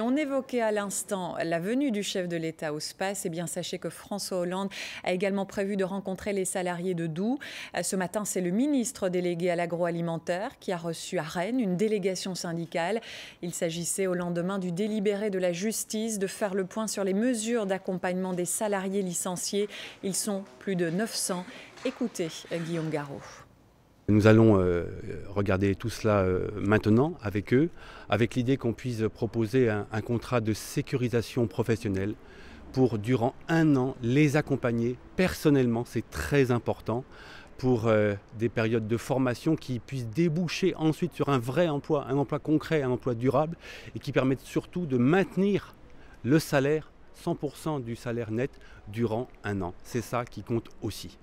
on évoquait à l'instant la venue du chef de l'État au SPAS. Et eh bien, sachez que François Hollande a également prévu de rencontrer les salariés de Doux. Euh, ce matin, c'est le ministre délégué à l'agroalimentaire qui a reçu à Rennes une délégation syndicale. Il s'agissait au lendemain du délibéré de la justice de faire le point sur les mesures d'accompagnement des salariés licenciés. Ils sont plus de 900. Écoutez euh, Guillaume Garot. Nous allons euh, regarder tout cela euh, maintenant avec eux, avec l'idée qu'on puisse proposer un, contrat de sécurisation professionnelle pour, durant un an, les accompagner personnellement, c'est très important, pour euh, des périodes de formation qui puissent déboucher ensuite sur un vrai emploi, un emploi concret, un emploi durable, et qui permettent surtout de maintenir le salaire, 100% du salaire net, durant un an. C'est ça qui compte aussi.